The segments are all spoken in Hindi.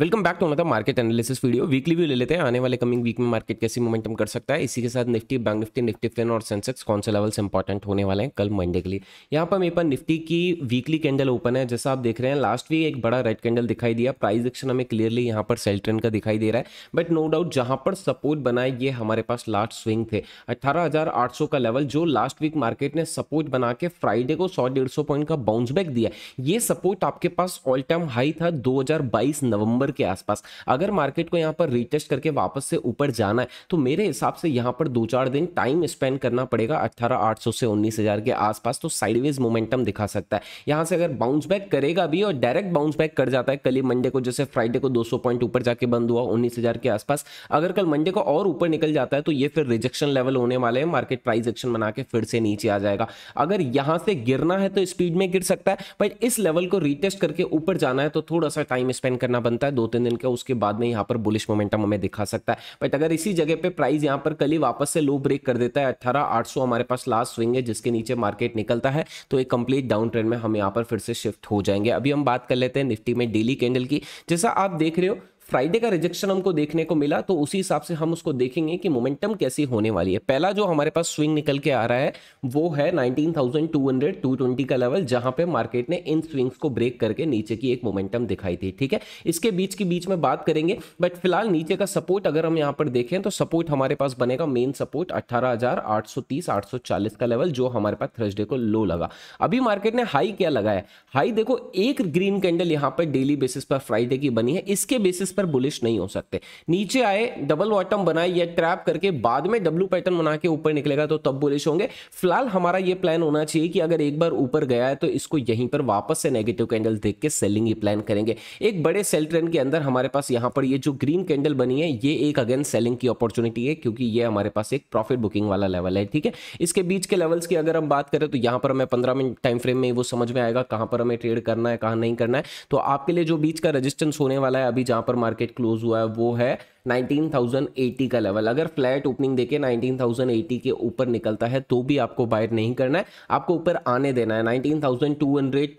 वेलकम बैक टू मतलब market analysis video weekly view ले लेते हैं आने वाले कमिंग वीक में मार्केट कैसे मोमेंटम कर सकता है इसी के साथ निफ्टी बैंक निफ्टी निफ्टी फिन और सेंसेक्स कौन से लेवल्स इंपॉर्टेंट होने वाले हैं कल मंडे के लिए यहाँ पर मेरे पास निफ्टी की वीकली कैंडल ओपन है जैसा आप देख रहे हैं लास्ट वीक एक बड़ा रेड कैंडल दिखाई दिया प्राइस एक्शन हमें क्लियरली यहाँ पर सेल ट्रेंड का दिखाई दे रहा है बट नो डाउट जहाँ पर सपोर्ट बनाए ये हमारे पास लास्ट स्विंग थे अट्ठारह का लेवल जो लास्ट वीक मार्केट ने सपोर्ट बना के फ्राइडे को सौ डेढ़ पॉइंट का बाउंस बैक दिया ये सपोर्ट आपके पास ऑल टाइम हाई था दो नवंबर नंबर के आसपास अगर मार्केट को यहाँ पर रिटेस्ट करके वापस से ऊपर जाना है तो मेरे हिसाब से यहाँ पर दो चार दिन टाइम स्पेंड करना पड़ेगा अट्ठारह आठ सौ से उन्नीस हजार के आसपास तो साइडवेज मोमेंटम दिखा सकता है यहाँ से अगर बाउंस बैक करेगा भी और डायरेक्ट बाउंस बैक कर जाता है कल ही मंडे को जैसे फ्राइडे को सौ पॉइंट ऊपर जाके बंद हुआ उन्नीस के आसपास अगर कल मंडे को और ऊपर निकल जाता है तो ये फिर रिजेक्शन लेवल होने वाले हैं मार्केट प्राइस एक्शन बना के फिर से नीचे आ जाएगा अगर यहाँ से गिरना है तो स्पीड में गिर सकता है बट इस लेवल को रिटेस्ट करके ऊपर जाना है तो थोड़ा सा टाइम स्पेंड करना बनता है दो तीन दिन का उसके बाद में यहाँ पर बुलिश मोमेंटम हमें दिखा सकता है बट अगर इसी जगह पे प्राइस यहाँ पर कल ही वापस से लो ब्रेक कर देता है अट्ठारह आठ हमारे पास लास्ट स्विंग है जिसके नीचे मार्केट निकलता है तो एक कंप्लीट डाउन ट्रेंड में हम यहाँ पर फिर से शिफ्ट हो जाएंगे अभी हम बात कर लेते हैं निफ्टी में डेली कैंडल की जैसा आप देख रहे हो फ्राइडे का रिजेक्शन हमको देखने को मिला तो उसी हिसाब से हम उसको देखेंगे कि मोमेंटम कैसी होने वाली है पहला जो हमारे पास स्विंग निकल के आ रहा है वो है 19,200 220 का लेवल जहां पे मार्केट ने इन स्विंग्स को ब्रेक करके नीचे की एक मोमेंटम दिखाई थी ठीक है इसके बीच के बीच में बात करेंगे बट फिलहाल नीचे का सपोर्ट अगर हम यहाँ पर देखें तो सपोर्ट हमारे पास बनेगा मेन सपोर्ट अट्ठारह 840 का लेवल जो हमारे पास थर्सडे को लो लगा अभी मार्केट ने हाई क्या लगाया हाई देखो एक ग्रीन कैंडल यहाँ पर डेली बेसिस पर फ्राइडे की बनी है इसके बेसिस पर ज्यादातर बुलिश नहीं हो सकते नीचे आए डबल बॉटम बनाए या ट्रैप करके बाद में डब्ल्यू पैटर्न बना के ऊपर निकलेगा तो तब बुलिश होंगे फिलहाल हमारा ये प्लान होना चाहिए कि अगर एक बार ऊपर गया है तो इसको यहीं पर वापस से नेगेटिव कैंडल देख के सेलिंग ही प्लान करेंगे एक बड़े सेल ट्रेंड के अंदर हमारे पास यहाँ पर ये जो ग्रीन कैंडल बनी है ये एक अगेन सेलिंग की अपॉर्चुनिटी है क्योंकि ये हमारे पास एक प्रॉफिट बुकिंग वाला लेवल है ठीक है इसके बीच के लेवल्स की अगर हम बात करें तो यहाँ पर हमें पंद्रह मिनट टाइम फ्रेम में वो समझ में आएगा कहाँ पर हमें ट्रेड करना है कहाँ नहीं करना है तो आपके लिए जो बीच का रजिस्टेंस होने वाला है अभी जहाँ पर मार्केट क्लोज हुआ है वो है 19,080 का लेवल अगर फ्लैट ओपनिंग देके 19,080 के ऊपर निकलता है तो भी आपको बायर नहीं करना है आपको ऊपर आने देना है 19,200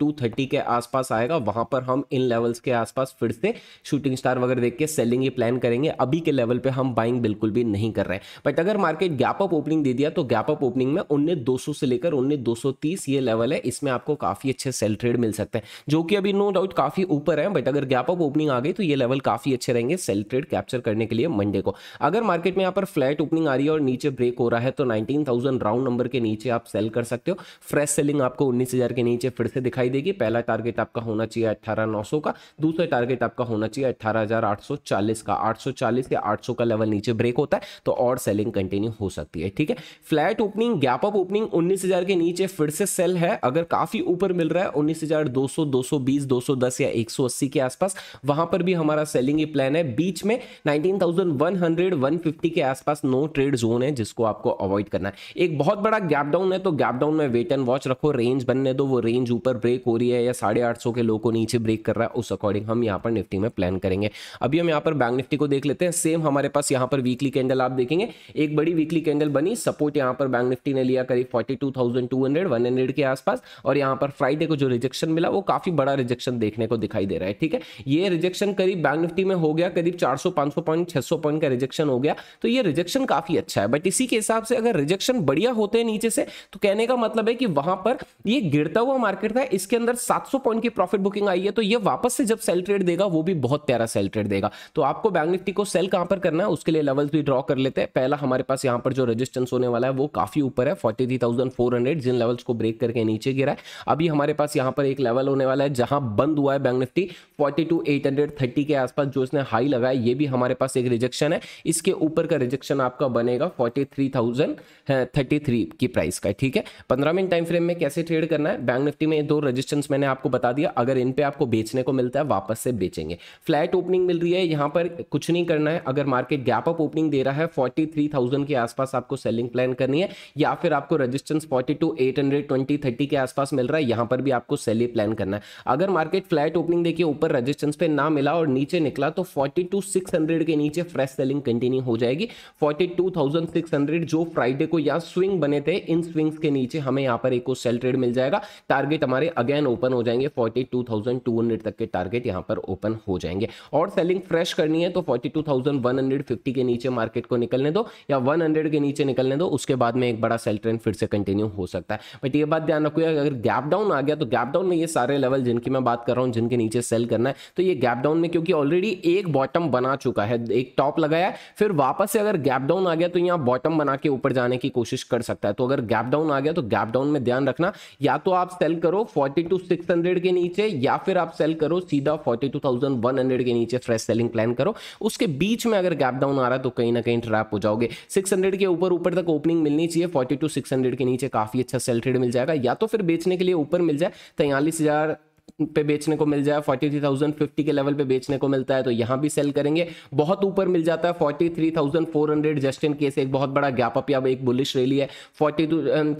230 के आसपास आएगा वहां पर हम इन लेवल्स के आसपास फिर से शूटिंग स्टार वगैरह देख के सेलिंग ये प्लान करेंगे अभी के लेवल पे हम बाइंग बिल्कुल भी नहीं कर रहे हैं बट अगर मार्केट गैप अप ओपनिंग दे दिया तो गैप अप ओपनिंग में उन्नीस दो से लेकर उन्नीस दो ये लेवल है इसमें आपको काफी अच्छे सेल ट्रेड मिल सकते हैं जो कि अभी नो डाउट काफी ऊपर है बट अगर गैप अप ओपनिंग आ गई तो ये लेवल काफी अच्छे रहेंगे सेल ट्रेड कैप्चर करने के लिए मंडे को अगर मार्केट में यहाँ पर फ्लैट ओपनिंग आ रही है और नीचे ब्रेक हो रहा है तो 19,000 राउंड नंबर के नीचे आप सेल कर सकते हो फ्रेश सेलिंग आपको 19,000 के नीचे फिर से दिखाई देगी पहला टारगेट आपका होना चाहिए 18,900 का दूसरा टारगेट आपका होना चाहिए 18,840 का 840 या 800 का लेवल नीचे ब्रेक होता है तो और सेलिंग कंटिन्यू हो सकती है ठीक है flat opening gap up opening 19,000 के नीचे फिर से सेल है अगर काफी ऊपर मिल रहा है उन्नीस 19,200 220 210 या 180 के आसपास वहां पर भी हमारा सेलिंग ही प्लान है बीच में 19 19,100 150 के आसपास नो ट्रेड जोन है जिसको आपको अवॉइड करना है एक बहुत बड़ा गैप डाउन है तो गैप डाउन में वेट एंड वॉच रखो रेंज बनने दो वो रेंज ऊपर ब्रेक हो रही है या साढ़े आठ सौ के लो को नीचे ब्रेक कर रहा है उस अकॉर्डिंग हम यहाँ पर निफ्टी में प्लान करेंगे अभी हम यहाँ पर बैंक निफ्टी को देख लेते हैं सेम हमारे पास यहाँ पर वीकली कैंडल आप देखेंगे एक बड़ी वीकली कैंडल बनी सपोर्ट यहाँ पर बैंक निफ्टी ने लिया करीब फोर्टी टू थाउजेंड के आसपास और यहाँ पर फ्राइडे को जो रिजेक्शन मिला वो काफी बड़ा रिजेक्शन देखने को दिखाई दे रहा है ठीक है ये रिजेक्शन करीब बैंक निफ्टी में हो गया करीब चार सौ पॉइंट छह सौ पॉइंट का रिजेक्शन हो गया तो ये रिजेक्शन काफी अच्छा है बट इसी के हिसाब से अगर रिजेक्शन बढ़िया होते हैं नीचे से तो कहने का मतलब है कि वहां पर ये गिरता हुआ मार्केट था इसके अंदर 700 पॉइंट की प्रॉफिट बुकिंग आई है तो ये वापस से जब सेल ट्रेड देगा वो भी बहुत प्यारा सेल ट्रेड देगा तो आपको बैंक निफ्टी को सेल कहां पर करना है उसके लिए लेवल्स भी ड्रॉ कर लेते हैं पहला हमारे पास यहां पर जो रजिस्टेंस होने वाला है वो काफी ऊपर है फोर्टी जिन लेवल्स को ब्रेक करके नीचे गिरा है अभी हमारे पास यहां पर एक लेवल होने वाला है जहां बंद हुआ है बैंक निफ्टी फोर्टी के आसपास जो इसने हाई लगाया ये भी हमारे पास पास एक रिजेक्शन है इसके ऊपर का रिजेक्शन आपका बनेगा forty three thousand thirty three की प्राइस का ठीक है पंद्रह मिनट टाइम फ्रेम में कैसे ट्रेड करना है बैंक निफ्टी में दो रजिस्टेंस मैंने आपको बता दिया अगर इन पर आपको बेचने को मिलता है वापस से बेचेंगे फ्लैट ओपनिंग मिल रही है यहाँ पर कुछ नहीं करना है अगर मार्केट गैप अप ओपनिंग दे रहा है फोर्टी के आसपास आपको सेलिंग प्लान करनी है या फिर आपको रजिस्टेंस फोर्टी टू के आसपास मिल रहा है यहाँ पर भी आपको सेलिंग प्लान करना है अगर मार्केट फ्लैट ओपनिंग देखिए ऊपर रजिस्टेंस पे ना मिला और नीचे निकला तो फोर्टी टू के नीचे फ्रेश सेलिंग कंटिन्यू हो जाएगी 42,600 जो फ्राइडे को यहाँ स्विंग बने थे इन स्विंग्स के नीचे हमें यहाँ पर एक सेल ट्रेड मिल जाएगा टारगेट हमारे अगेन ओपन हो जाएंगे 42,200 तक के टारगेट यहाँ पर ओपन हो जाएंगे और सेलिंग फ्रेश करनी है तो 42,150 के नीचे मार्केट को निकलने दो या 100 के नीचे निकलने दो उसके बाद में एक बड़ा सेल ट्रेंड फिर से कंटिन्यू हो सकता है बट ये बात ध्यान रखिएगा अगर गैप डाउन आ गया तो गैप डाउन में ये सारे लेवल जिनकी मैं बात कर रहा हूँ जिनके नीचे सेल करना है तो ये गैप डाउन में क्योंकि ऑलरेडी एक बॉटम बना चुका है है एक टॉप लगाया फिर वापस से अगर गैप डाउन आ गया तो यहाँ बॉटम बना के ऊपर जाने की कोशिश कर सकता है तो अगर गैप डाउन आ गया तो गैप डाउन में ध्यान रखना या तो आप सेल करो फोर्टी टू सिक्स हंड्रेड के नीचे या फिर आप सेल करो सीधा forty two thousand one hundred के नीचे फ्रेश सेलिंग प्लान करो उसके बीच में अगर गैप डाउन आ रहा है तो कहीं ना कहीं ट्रैप हो जाओगे सिक्स हंड्रेड के ऊपर ऊपर तक ओपनिंग मिलनी चाहिए फोर्टी टू सिक्स हंड्रेड के नीचे काफी अच्छा सेल ट्रेड मिल जाएगा या तो फिर बेचने के लिए ऊपर मिल जाए तैयलीस हजार पे बेचने को मिल जाए फोर्टी थ्री थाउजेंड फिफ्टी के लेवल पे बेचने को मिलता है तो यहां भी सेल करेंगे बहुत ऊपर मिल जाता है forty three thousand four hundred just in case एक बहुत बड़ा गैप अप या एक बुलिश रैली है forty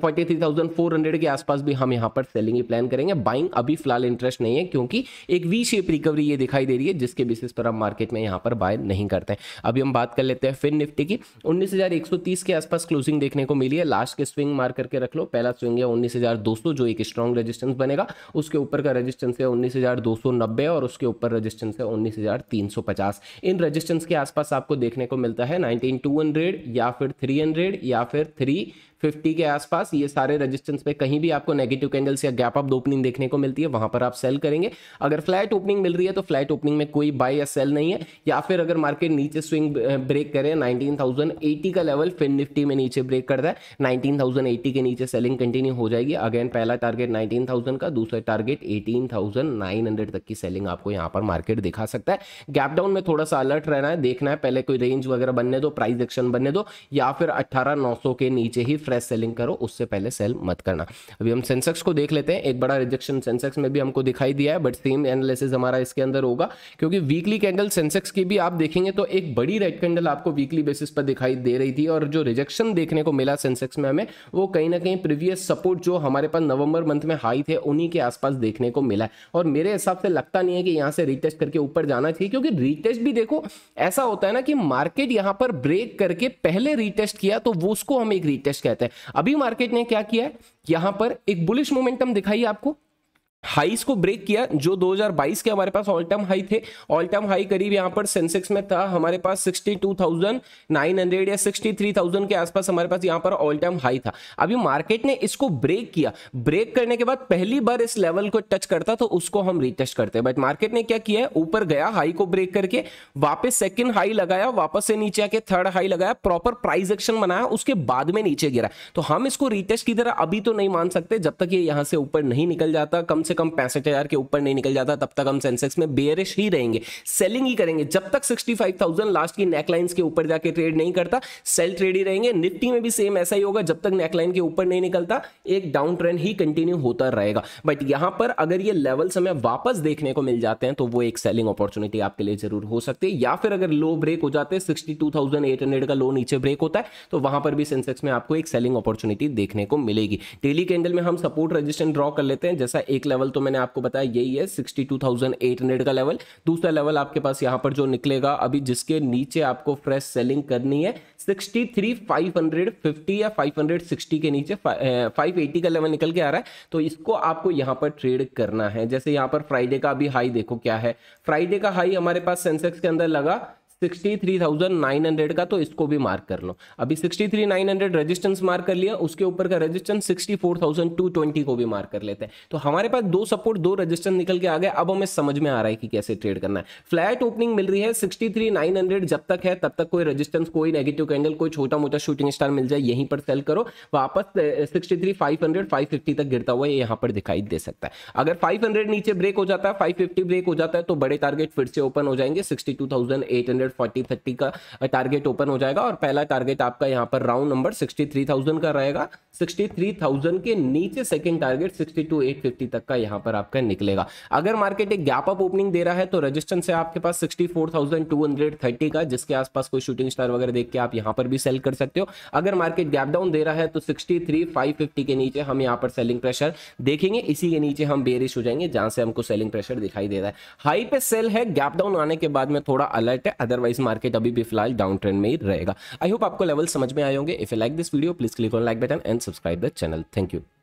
forty three thousand four hundred के आसपास भी हम यहाँ पर सेलिंग ही प्लान करेंगे बाइंग अभी फिलहाल इंटरेस्ट नहीं है क्योंकि एक वी शेप रिकवरी ये दिखाई दे रही है जिसके बेसिस पर हम मार्केट में यहाँ पर बाय नहीं करते हैं अभी हम बात कर लेते हैं फिन निफ्टी की उन्नीस के आसपास क्लोजिंग देखने को मिली है लास्ट के स्विंग मार करके रख लो पहला स्विंग है उन्नीस जो एक स्ट्रॉन्ग रेजिस्टेंस बनेगा उसके ऊपर का रेजिस्टेंस रेजिस्टेंस है उन्नीस हज़ार दो सौ नब्बे और उसके ऊपर रेजिस्टेंस है उन्नीस हज़ार तीन सौ पचास इन रेजिस्टेंस के आसपास आपको देखने को मिलता है नाइनटीन टू हंड्रेड या फिर थ्री हंड्रेड या फिर थ्री फिफ्टी के आसपास ये सारे रजिस्टेंस पे कहीं भी आपको नेगेटिव कैंडल्स या गैप अप ओपनिंग देखने को मिलती है वहां पर आप सेल करेंगे अगर फ्लैट ओपनिंग मिल रही है तो फ्लैट ओपनिंग में कोई बाय या सेल नहीं है या फिर अगर मार्केट नीचे स्विंग ब्रेक करे नाइनटीन का लेवल फिन निफ्टी में नीचे ब्रेक करता है नाइनटीन के नीचे सेलिंग कंटिन्यू हो जाएगी अगेन पहला टारगेट नाइनटीन का दूसरा टारगेट एटीन तक की सेलिंग आपको यहाँ पर मार्केट दिखा सकता है गैप डाउन में थोड़ा सा अलर्ट रहना है देखना है पहले कोई रेंज वगैरह बनने दो प्राइस एक्शन बनने दो या फिर अट्ठारह के नीचे ही फ्रेश सेलिंग करो उससे पहले सेल मत करना अभी हम सेंसेक्स को देख लेते हैं एक बड़ा रिजेक्शन सेंसेक्स में भी हमको दिखाई दिया है बट सेम एनालिसिस हमारा इसके अंदर होगा क्योंकि वीकली कैंडल सेंसेक्स की भी आप देखेंगे तो एक बड़ी रेड कैंडल आपको वीकली बेसिस पर दिखाई दे रही थी और जो रिजेक्शन देखने को मिला सेंसेक्स में हमें वो कहीं ना कहीं प्रीवियस सपोर्ट जो हमारे पास नवंबर मंथ में हाई थे उन्हीं के आसपास देखने को मिला और मेरे हिसाब से लगता नहीं है कि यहाँ से रिटेस्ट करके ऊपर जाना चाहिए क्योंकि रिटेस्ट भी देखो ऐसा होता है ना कि मार्केट यहाँ पर ब्रेक करके पहले रिटेस्ट किया तो वो उसको हम एक रिटेस्ट कहते हैं रहते हैं अभी मार्केट ने क्या किया है यहां पर एक बुलिश मोमेंटम दिखाई आपको हाईस को ब्रेक किया जो 2022 के हमारे पास ऑल टाइम हाई थे ऑल टाइम हाई करीब यहाँ पर सेंसेक्स में था हमारे पास 62,900 या 63,000 के आसपास हमारे पास यहाँ पर ऑल टाइम हाई था अभी मार्केट ने इसको ब्रेक किया ब्रेक करने के बाद पहली बार इस लेवल को टच करता तो उसको हम रिटेस्ट करते बट मार्केट ने क्या किया ऊपर गया हाई को ब्रेक करके वापस सेकेंड हाई लगाया वापस से नीचे आके थर्ड हाई लगाया प्रॉपर प्राइस एक्शन बनाया उसके बाद में नीचे गिरा तो हम इसको रिटेस्ट की तरह अभी तो नहीं मान सकते जब तक ये यह यहाँ से ऊपर नहीं निकल जाता कम से कम पैंसठ हज़ार के ऊपर नहीं निकल जाता तब तक हम सेंसेक्स में बेयरिश ही रहेंगे सेलिंग ही करेंगे जब तक सिक्सटी फाइव थाउजेंड लास्ट की नेकलाइंस के ऊपर जाके ट्रेड नहीं करता सेल ट्रेड ही रहेंगे निफ्टी में भी सेम ऐसा ही होगा जब तक नेकलाइन के ऊपर नहीं निकलता एक डाउन ट्रेंड ही कंटिन्यू होता रहेगा बट यहां पर अगर ये लेवल हमें वापस देखने को मिल जाते हैं तो वो एक सेलिंग अपॉर्चुनिटी आपके लिए जरूर हो सकती है या फिर अगर लो ब्रेक हो जाते हैं सिक्सटी का लो नीचे ब्रेक होता है तो वहां पर भी सेंसेक्स में आपको एक सेलिंग अपॉर्चुनिटी देखने को मिलेगी डेली कैंडल में हम सपोर्ट रजिस्टर ड्रॉ कर लेते हैं जैसा एक लेवल लेवल तो मैंने आपको बताया यही है sixty two thousand eight hundred का लेवल दूसरा लेवल आपके पास यहाँ पर जो निकलेगा अभी जिसके नीचे आपको फ्रेश सेलिंग करनी है sixty three five hundred fifty या फाइव हंड्रेड सिक्सटी के नीचे फाइव एटी का लेवल निकल के आ रहा है तो इसको आपको यहाँ पर ट्रेड करना है जैसे यहाँ पर फ्राइडे का अभी हाई देखो क्या है फ्राइडे का हाई हमारे पास सेंसेक्स के अंदर लगा 63,900 का तो इसको भी मार्क कर लो अभी 63,900 रेजिस्टेंस मार्क कर लिया उसके ऊपर का रेजिस्टेंस 64,220 को भी मार्क कर लेते हैं तो हमारे पास दो सपोर्ट दो रेजिस्टेंस निकल के आ गए अब हमें समझ में आ रहा है कि कैसे ट्रेड करना है फ्लैट ओपनिंग मिल रही है 63,900 जब तक है तब तक कोई रजिस्टेंस कोई नेगेटिव कैंडल कोई छोटा मोटा शूटिंग स्टार मिल जाए यहीं पर सेल करो वापस sixty three five hundred five fifty तक गिरता हुआ यहाँ पर दिखाई दे सकता है अगर फाइव हंड्रेड नीचे ब्रेक हो जाता है फाइव फिफ्टी ब्रेक हो जाता है तो बड़े टारगेट फिर से ओपन हो जाएंगे sixty two eight hundred hundred forty thirty का टारगेट ओपन हो जाएगा और पहला टारगेट आपका यहाँ पर round number sixty three thousand का रहेगा सिक्सटी थ्री थाउजेंड के नीचे second target sixty two eight fifty तक का यहाँ पर आपका निकलेगा अगर मार्केट एक गैप अप ओपनिंग दे रहा है तो रजिस्टर से आपके पास sixty four thousand two hundred thirty का जिसके आसपास कोई शूटिंग स्टार वगैरह देख के आप यहाँ पर भी सेल कर सकते हो अगर मार्केट गैप डाउन दे रहा है तो सिक्सटी थ्री फाइव फिफ्टी के नीचे हम यहाँ पर सेलिंग प्रेशर देखेंगे इसी के नीचे हम बेरिश हो जाएंगे जहां से हमको सेलिंग प्रेशर दिखाई दे रहा है हाई पे सेल है गैप डाउन आने के बाद में थोड़ा अलर्ट है अदर अदरवाइज मार्केट अभी भी फिलहाल डाउन ट्रेंड में ही रहेगा आई होप आपको लेवल समझ में आए होंगे if you like this video please click on like button and subscribe the channel thank you